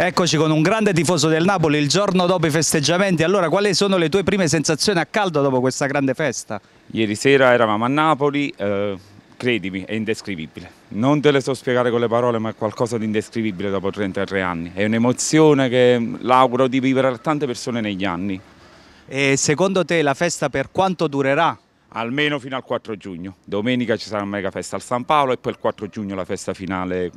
Eccoci con un grande tifoso del Napoli il giorno dopo i festeggiamenti. Allora, quali sono le tue prime sensazioni a caldo dopo questa grande festa? Ieri sera eravamo a Napoli, eh, credimi, è indescrivibile. Non te le so spiegare con le parole, ma è qualcosa di indescrivibile dopo 33 anni. È un'emozione che l'auguro di vivere a tante persone negli anni. E secondo te la festa per quanto durerà? almeno fino al 4 giugno. Domenica ci sarà una mega festa al San Paolo e poi il 4 giugno la festa finale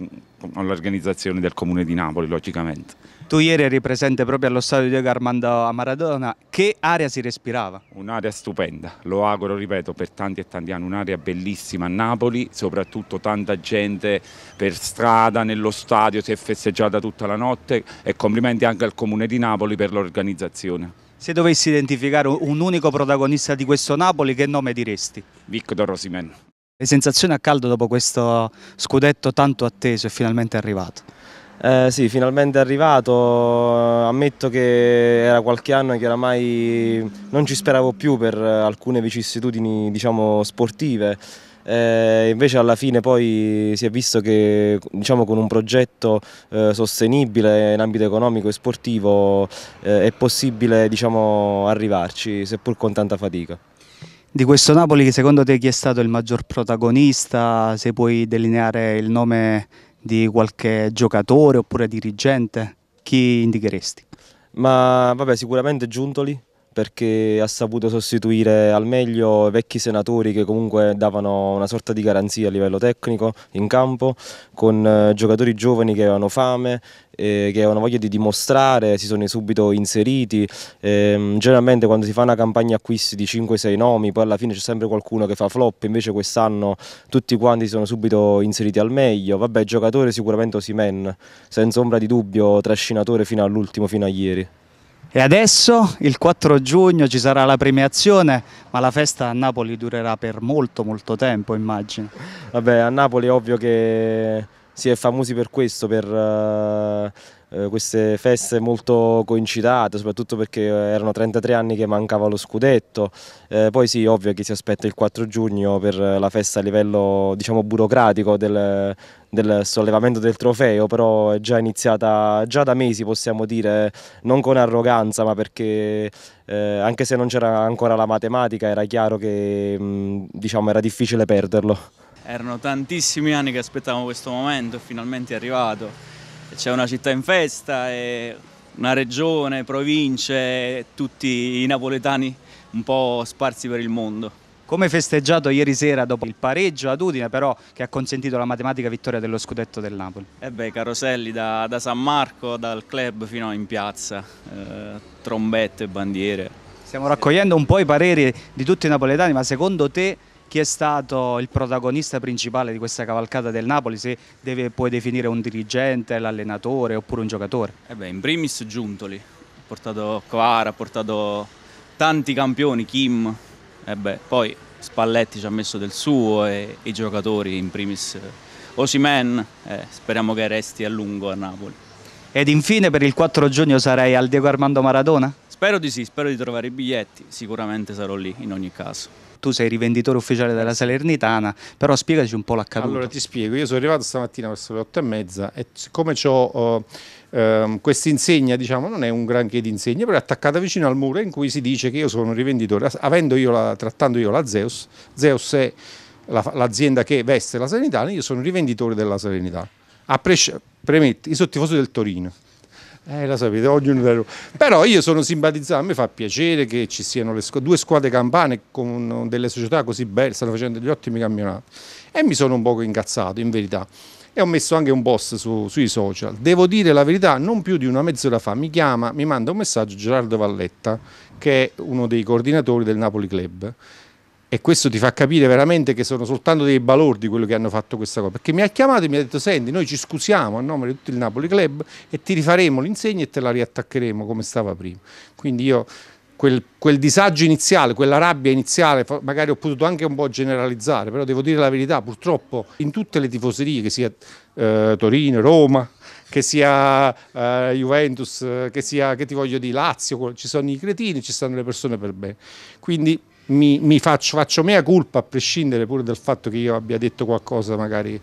con l'organizzazione del Comune di Napoli, logicamente. Tu ieri eri presente proprio allo stadio di Armando a Maradona, che aria si respirava? Un'aria stupenda, lo auguro, ripeto, per tanti e tanti anni, un'aria bellissima a Napoli, soprattutto tanta gente per strada, nello stadio, si è festeggiata tutta la notte e complimenti anche al Comune di Napoli per l'organizzazione. Se dovessi identificare un unico protagonista di questo Napoli, che nome diresti? Victor Rosimen. Le sensazioni a caldo dopo questo scudetto tanto atteso è finalmente arrivato? Eh, sì, finalmente è arrivato, eh, ammetto che era qualche anno che oramai non ci speravo più per alcune vicissitudini diciamo, sportive, eh, invece alla fine poi si è visto che diciamo, con un progetto eh, sostenibile in ambito economico e sportivo eh, è possibile diciamo, arrivarci, seppur con tanta fatica. Di questo Napoli secondo te chi è stato il maggior protagonista, se puoi delineare il nome di qualche giocatore oppure dirigente, chi indicheresti? Ma vabbè sicuramente Giuntoli, perché ha saputo sostituire al meglio vecchi senatori che comunque davano una sorta di garanzia a livello tecnico in campo, con eh, giocatori giovani che avevano fame, eh, che avevano voglia di dimostrare, si sono subito inseriti. Eh, generalmente quando si fa una campagna acquisti di 5-6 nomi, poi alla fine c'è sempre qualcuno che fa flop, invece quest'anno tutti quanti si sono subito inseriti al meglio. Vabbè, giocatore sicuramente Osimen, senza ombra di dubbio, trascinatore fino all'ultimo, fino a ieri. E adesso, il 4 giugno, ci sarà la premiazione, ma la festa a Napoli durerà per molto molto tempo, immagino. Vabbè, a Napoli è ovvio che si è famosi per questo, per... Uh eh, queste feste molto coincitate, soprattutto perché erano 33 anni che mancava lo scudetto. Eh, poi sì, ovvio che si aspetta il 4 giugno per la festa a livello diciamo, burocratico del, del sollevamento del trofeo, però è già iniziata già da mesi possiamo dire, non con arroganza ma perché eh, anche se non c'era ancora la matematica era chiaro che mh, mm, diciamo, era difficile perderlo. Erano tantissimi anni che aspettavamo questo momento e finalmente è arrivato c'è una città in festa, una regione, province, tutti i napoletani un po' sparsi per il mondo. Come festeggiato ieri sera dopo il pareggio ad Udine però che ha consentito la matematica vittoria dello scudetto del Napoli? Eh beh, caroselli da, da San Marco, dal club fino in piazza, eh, trombette, bandiere. Stiamo raccogliendo un po' i pareri di tutti i napoletani ma secondo te chi è stato il protagonista principale di questa cavalcata del Napoli, se deve poi definire un dirigente, l'allenatore oppure un giocatore? Eh beh, in primis Giuntoli, ha portato Quara, ha portato tanti campioni, Kim, eh beh, poi Spalletti ci ha messo del suo e i giocatori in primis eh, Osimen, eh, speriamo che resti a lungo a Napoli. Ed infine per il 4 giugno sarai al Diego Armando Maradona? Spero di sì, spero di trovare i biglietti, sicuramente sarò lì in ogni caso tu sei rivenditore ufficiale della Salernitana, però spiegaci un po' l'accaduto. Allora ti spiego, io sono arrivato stamattina verso le 8 e mezza e siccome ho eh, ehm, questa insegna, diciamo, non è un granché di insegna, però è attaccata vicino al muro in cui si dice che io sono un rivenditore, avendo io la, trattando io la Zeus, Zeus è l'azienda la, che veste la Salernitana, io sono rivenditore della Salernitana a Brescia, premetto, io sono tifoso del Torino. Eh, lo sapete, ognuno da Però io sono simpatizzato, a me fa piacere che ci siano squ due squadre campane con delle società così belle, stanno facendo degli ottimi campionati. E mi sono un poco incazzato, in verità. E ho messo anche un post su, sui social. Devo dire la verità, non più di una mezz'ora fa mi chiama, mi manda un messaggio Gerardo Valletta, che è uno dei coordinatori del Napoli Club, e questo ti fa capire veramente che sono soltanto dei balordi quello che hanno fatto questa cosa, perché mi ha chiamato e mi ha detto senti noi ci scusiamo a nome di tutto il Napoli Club e ti rifaremo l'insegna e te la riattaccheremo come stava prima, quindi io quel, quel disagio iniziale, quella rabbia iniziale magari ho potuto anche un po' generalizzare, però devo dire la verità purtroppo in tutte le tifoserie che sia eh, Torino, Roma, che sia eh, Juventus, eh, che sia, che ti voglio dire, Lazio, ci sono i cretini, ci sono le persone per bene, quindi mi, mi faccio, faccio mea colpa a prescindere pure dal fatto che io abbia detto qualcosa magari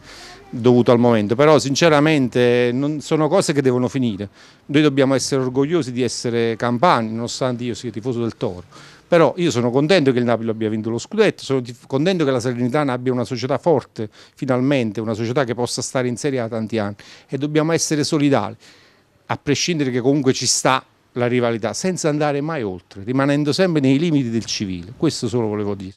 dovuto al momento, però sinceramente non, sono cose che devono finire. Noi dobbiamo essere orgogliosi di essere campani, nonostante io sia tifoso del Toro. Però io sono contento che il Napoli abbia vinto lo scudetto, sono contento che la Salernitana abbia una società forte, finalmente, una società che possa stare in Serie da tanti anni e dobbiamo essere solidali, a prescindere che comunque ci sta la rivalità senza andare mai oltre, rimanendo sempre nei limiti del civile. Questo solo volevo dire.